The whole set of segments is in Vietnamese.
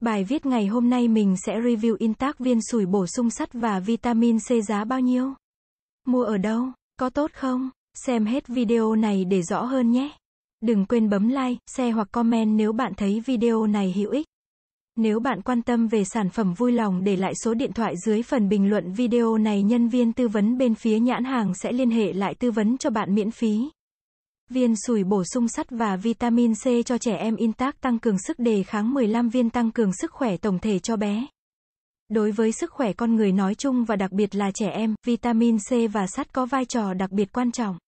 Bài viết ngày hôm nay mình sẽ review intact viên sủi bổ sung sắt và vitamin C giá bao nhiêu? Mua ở đâu? Có tốt không? Xem hết video này để rõ hơn nhé. Đừng quên bấm like, share hoặc comment nếu bạn thấy video này hữu ích. Nếu bạn quan tâm về sản phẩm vui lòng để lại số điện thoại dưới phần bình luận video này nhân viên tư vấn bên phía nhãn hàng sẽ liên hệ lại tư vấn cho bạn miễn phí viên sủi bổ sung sắt và vitamin C cho trẻ em intact tăng cường sức đề kháng 15 viên tăng cường sức khỏe tổng thể cho bé. Đối với sức khỏe con người nói chung và đặc biệt là trẻ em, vitamin C và sắt có vai trò đặc biệt quan trọng.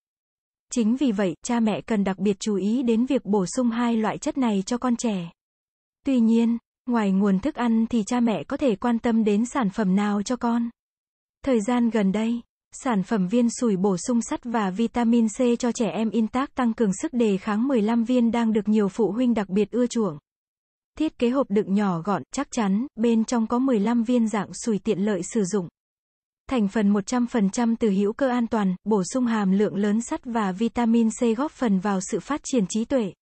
Chính vì vậy, cha mẹ cần đặc biệt chú ý đến việc bổ sung hai loại chất này cho con trẻ. Tuy nhiên, ngoài nguồn thức ăn thì cha mẹ có thể quan tâm đến sản phẩm nào cho con. Thời gian gần đây Sản phẩm viên sủi bổ sung sắt và vitamin C cho trẻ em Intac tăng cường sức đề kháng 15 viên đang được nhiều phụ huynh đặc biệt ưa chuộng. Thiết kế hộp đựng nhỏ gọn, chắc chắn, bên trong có 15 viên dạng sủi tiện lợi sử dụng. Thành phần 100% từ hữu cơ an toàn, bổ sung hàm lượng lớn sắt và vitamin C góp phần vào sự phát triển trí tuệ,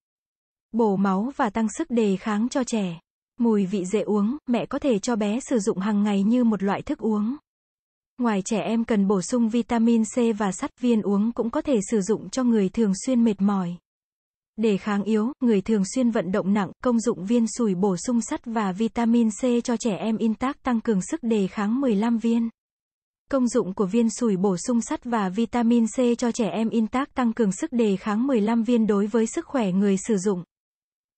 bổ máu và tăng sức đề kháng cho trẻ. Mùi vị dễ uống, mẹ có thể cho bé sử dụng hàng ngày như một loại thức uống. Ngoài trẻ em cần bổ sung vitamin C và sắt, viên uống cũng có thể sử dụng cho người thường xuyên mệt mỏi. Để kháng yếu, người thường xuyên vận động nặng, công dụng viên sủi bổ sung sắt và vitamin C cho trẻ em intact tăng cường sức đề kháng 15 viên. Công dụng của viên sủi bổ sung sắt và vitamin C cho trẻ em intact tăng cường sức đề kháng 15 viên đối với sức khỏe người sử dụng.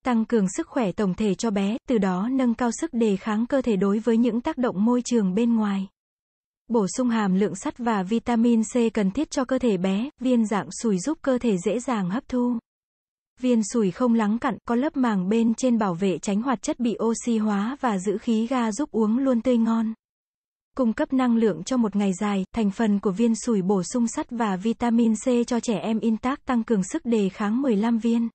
Tăng cường sức khỏe tổng thể cho bé, từ đó nâng cao sức đề kháng cơ thể đối với những tác động môi trường bên ngoài. Bổ sung hàm lượng sắt và vitamin C cần thiết cho cơ thể bé, viên dạng sủi giúp cơ thể dễ dàng hấp thu. Viên sủi không lắng cặn, có lớp màng bên trên bảo vệ tránh hoạt chất bị oxy hóa và giữ khí ga giúp uống luôn tươi ngon. Cung cấp năng lượng cho một ngày dài, thành phần của viên sủi bổ sung sắt và vitamin C cho trẻ em intact tăng cường sức đề kháng 15 viên.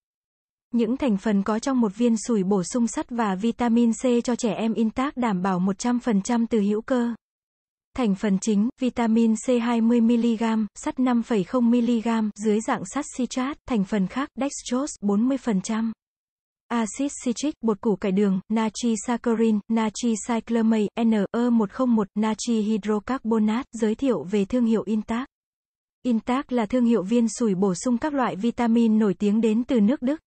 Những thành phần có trong một viên sủi bổ sung sắt và vitamin C cho trẻ em intact đảm bảo 100% từ hữu cơ. Thành phần chính, vitamin C 20mg, sắt 5,0mg, dưới dạng sắt citrat, thành phần khác, dextrose 40%. Axit citric, bột củ cải đường, natri saccharin, natri cyclamate, NE101, natri hydrocarbonat, giới thiệu về thương hiệu Intact. Intact là thương hiệu viên sủi bổ sung các loại vitamin nổi tiếng đến từ nước Đức.